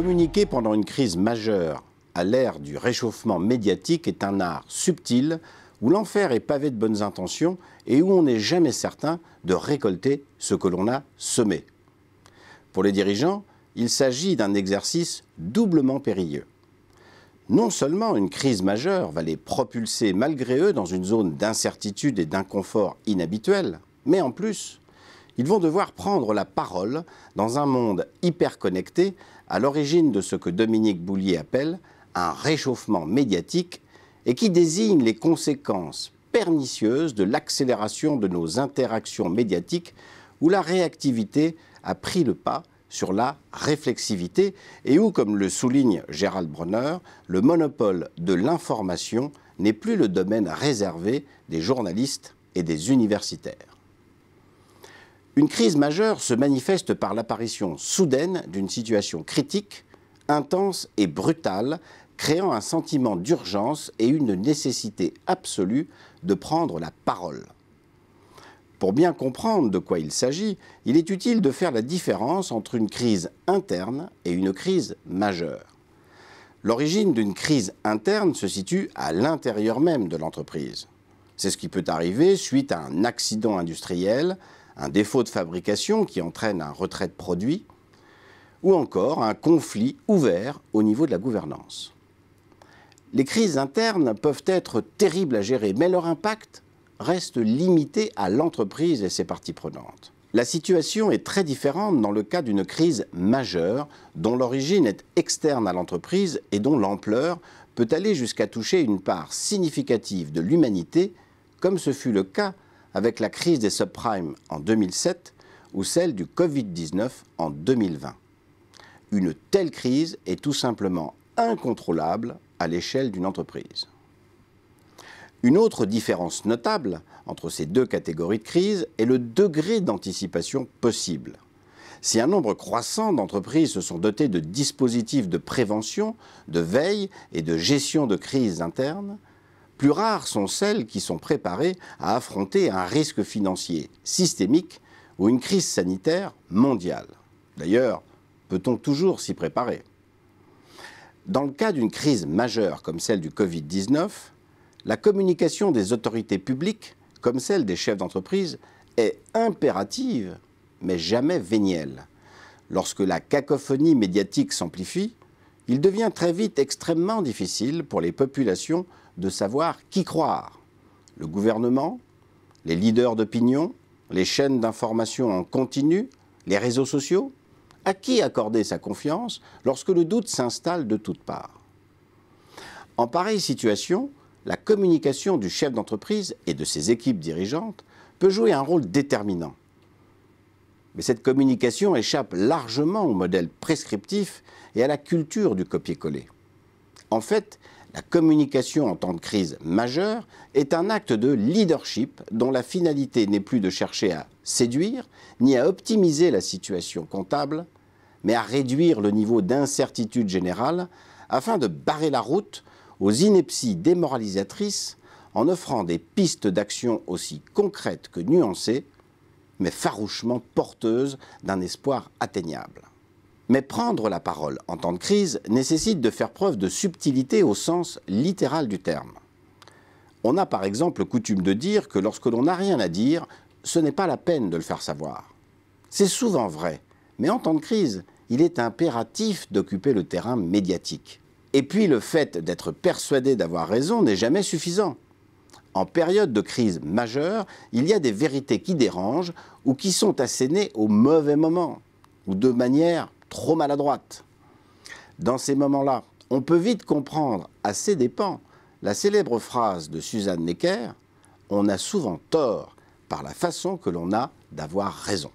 Communiquer pendant une crise majeure à l'ère du réchauffement médiatique est un art subtil où l'enfer est pavé de bonnes intentions et où on n'est jamais certain de récolter ce que l'on a semé. Pour les dirigeants, il s'agit d'un exercice doublement périlleux. Non seulement une crise majeure va les propulser malgré eux dans une zone d'incertitude et d'inconfort inhabituel, mais en plus, ils vont devoir prendre la parole dans un monde hyper connecté, à l'origine de ce que Dominique Boulier appelle un réchauffement médiatique et qui désigne les conséquences pernicieuses de l'accélération de nos interactions médiatiques où la réactivité a pris le pas sur la réflexivité et où, comme le souligne Gérald Bronner, le monopole de l'information n'est plus le domaine réservé des journalistes et des universitaires. Une crise majeure se manifeste par l'apparition soudaine d'une situation critique, intense et brutale, créant un sentiment d'urgence et une nécessité absolue de prendre la parole. Pour bien comprendre de quoi il s'agit, il est utile de faire la différence entre une crise interne et une crise majeure. L'origine d'une crise interne se situe à l'intérieur même de l'entreprise. C'est ce qui peut arriver suite à un accident industriel, un défaut de fabrication qui entraîne un retrait de produit ou encore un conflit ouvert au niveau de la gouvernance. Les crises internes peuvent être terribles à gérer, mais leur impact reste limité à l'entreprise et ses parties prenantes. La situation est très différente dans le cas d'une crise majeure dont l'origine est externe à l'entreprise et dont l'ampleur peut aller jusqu'à toucher une part significative de l'humanité, comme ce fut le cas avec la crise des subprimes en 2007 ou celle du Covid-19 en 2020. Une telle crise est tout simplement incontrôlable à l'échelle d'une entreprise. Une autre différence notable entre ces deux catégories de crise est le degré d'anticipation possible. Si un nombre croissant d'entreprises se sont dotées de dispositifs de prévention, de veille et de gestion de crises internes, plus rares sont celles qui sont préparées à affronter un risque financier systémique ou une crise sanitaire mondiale. D'ailleurs, peut-on toujours s'y préparer Dans le cas d'une crise majeure comme celle du Covid-19, la communication des autorités publiques, comme celle des chefs d'entreprise, est impérative, mais jamais vénielle. Lorsque la cacophonie médiatique s'amplifie, il devient très vite extrêmement difficile pour les populations de savoir qui croire. Le gouvernement, les leaders d'opinion, les chaînes d'information en continu, les réseaux sociaux À qui accorder sa confiance lorsque le doute s'installe de toutes parts En pareille situation, la communication du chef d'entreprise et de ses équipes dirigeantes peut jouer un rôle déterminant. Mais cette communication échappe largement au modèle prescriptif et à la culture du copier-coller. En fait, la communication en temps de crise majeure est un acte de leadership dont la finalité n'est plus de chercher à séduire ni à optimiser la situation comptable, mais à réduire le niveau d'incertitude générale afin de barrer la route aux inepties démoralisatrices en offrant des pistes d'action aussi concrètes que nuancées mais farouchement porteuse d'un espoir atteignable. Mais prendre la parole en temps de crise nécessite de faire preuve de subtilité au sens littéral du terme. On a par exemple coutume de dire que lorsque l'on n'a rien à dire, ce n'est pas la peine de le faire savoir. C'est souvent vrai, mais en temps de crise, il est impératif d'occuper le terrain médiatique. Et puis le fait d'être persuadé d'avoir raison n'est jamais suffisant en période de crise majeure, il y a des vérités qui dérangent ou qui sont assénées au mauvais moment ou de manière trop maladroite. Dans ces moments-là, on peut vite comprendre à ses dépens la célèbre phrase de Suzanne Necker On a souvent tort par la façon que l'on a d'avoir raison.